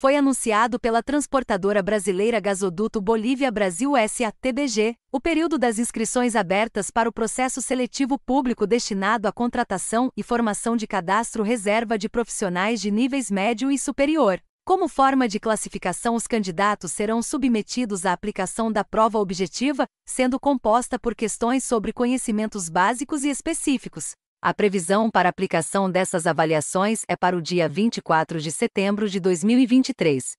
foi anunciado pela transportadora brasileira Gasoduto Bolívia Brasil SATBG, o período das inscrições abertas para o processo seletivo público destinado à contratação e formação de cadastro reserva de profissionais de níveis médio e superior. Como forma de classificação, os candidatos serão submetidos à aplicação da prova objetiva, sendo composta por questões sobre conhecimentos básicos e específicos, a previsão para aplicação dessas avaliações é para o dia 24 de setembro de 2023.